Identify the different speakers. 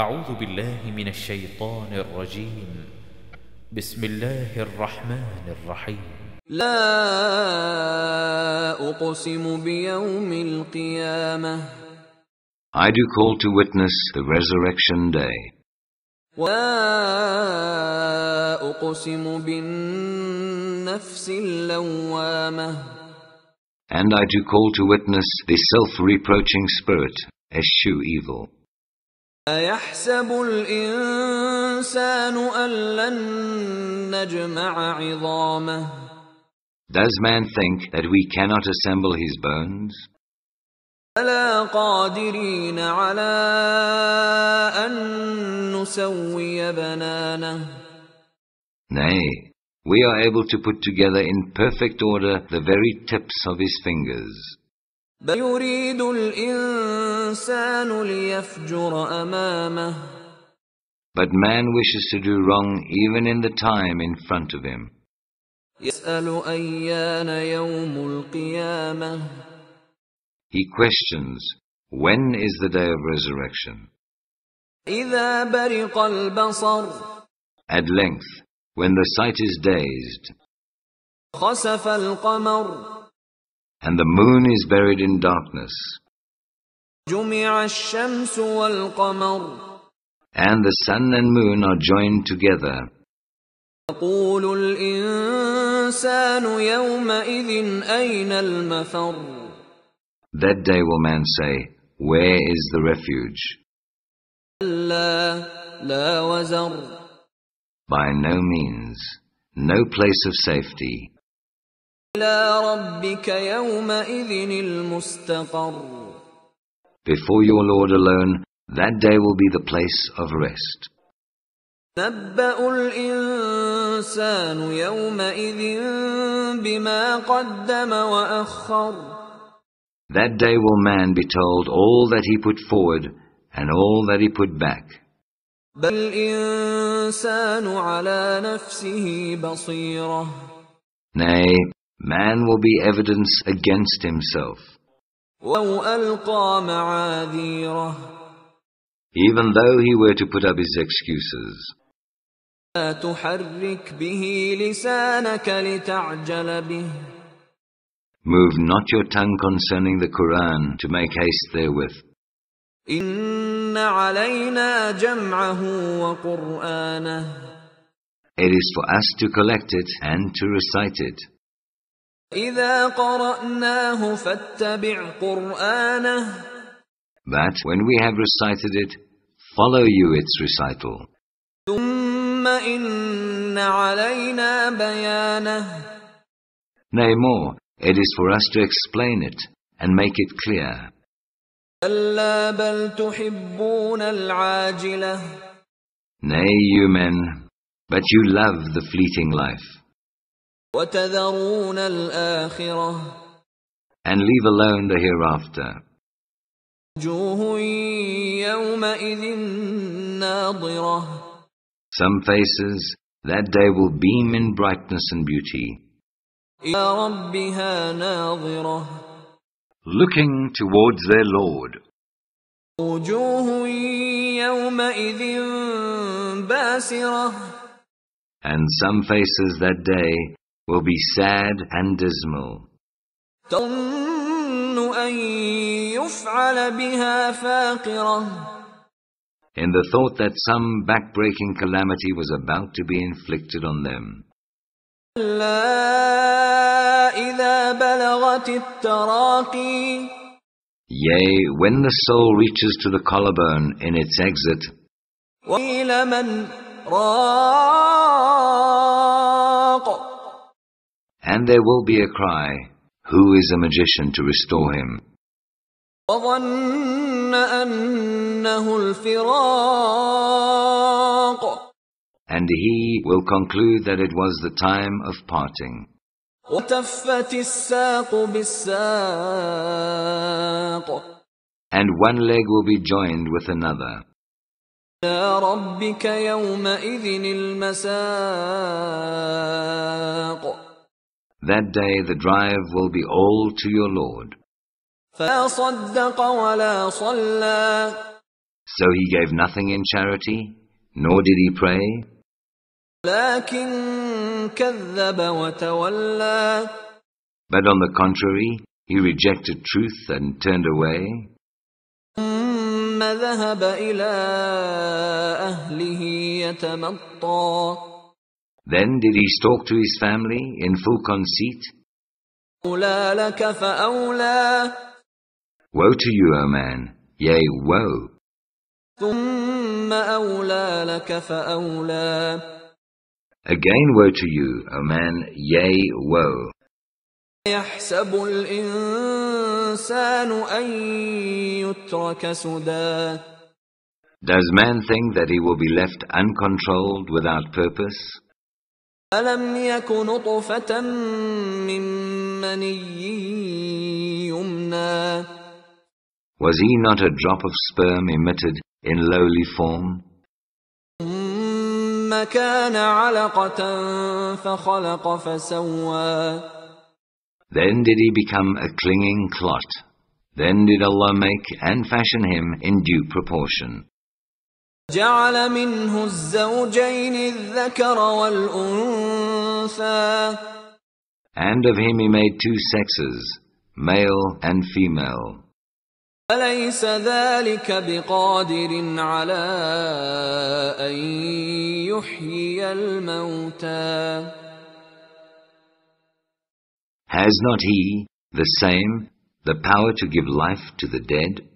Speaker 1: أعوذ بالله من الشيطان الرجيم بسم الله الرحمن الرحيم لا أقسم بيوم القيامة
Speaker 2: I do call to witness the resurrection day.
Speaker 1: ولا أقسم بالنفس اللوامة
Speaker 2: And I do call to witness the self-reproaching spirit, eschew evil.
Speaker 1: أيحسب الإنسان أن لن نجمع عظامه
Speaker 2: Does man think that we cannot assemble his bones?
Speaker 1: بلى قادرين على أن نسوي بنانه
Speaker 2: Nay, we are able to put together in perfect order the very tips of his fingers.
Speaker 1: But man
Speaker 2: wishes to do wrong even in the time in front of him. He questions, when is the day of resurrection? At length, when the sight is dazed.
Speaker 1: خسف القمر
Speaker 2: and the moon is buried in darkness. And the sun and moon are joined together. That day will man say, Where is the refuge? By no means, no place of safety.
Speaker 1: إلى ربك يومئذ المستقر
Speaker 2: Before your Lord alone, that day will be the place of rest.
Speaker 1: نبأ الإنسان يومئذ بما قدم وأخر
Speaker 2: That day will man be told all that he put forward and all that he put back.
Speaker 1: بل الإنسان على نفسه بصيرة
Speaker 2: Nay, Man will be evidence against himself. Even though he were to put up his excuses. Move not your tongue concerning the Quran to make haste therewith. It is for us to collect it and to recite it.
Speaker 1: That
Speaker 2: when we have recited it, follow you its recital. Nay more, it is for us to explain it and make it clear. Nay, you men, but you love the fleeting life.
Speaker 1: And
Speaker 2: leave alone the hereafter. Some faces that day will beam in brightness and beauty. Looking towards their Lord. And some faces that day will be sad and dismal. In the thought that some back-breaking calamity was about to be inflicted on them. Yea, when the soul reaches to the collarbone in its exit, and there will be a cry, Who is a magician to restore him? And he will conclude that it was the time of parting. And one leg will be joined with another.
Speaker 1: رَبِّكَ يَوْمَئِذٍ الْمَسَاقُ
Speaker 2: that day the drive will be all to your Lord. So he gave nothing in charity, nor did he pray. But on the contrary, he rejected truth and turned away.
Speaker 1: ثم ذهب إلى أهله يتمطى
Speaker 2: then did he talk to his family in full conceit? Woe to you, O man, yea, woe. Again woe to you, O man, yea, woe. Does man think that he will be left uncontrolled without purpose?
Speaker 1: ألم يك نطفة من مني يمنى
Speaker 2: Was he not a drop of sperm emitted in lowly form?
Speaker 1: ثم كان علقة فخلق فسوى
Speaker 2: Then did he become a clinging clot. Then did Allah make and fashion him in due proportion.
Speaker 1: جعل منه الزوجين الذكر والأنثى
Speaker 2: And of him he made two sexes, male and female.
Speaker 1: أليس ذلك بقادر على أن يحيي
Speaker 2: الموتى Has not he, the same, the power to give life to the dead?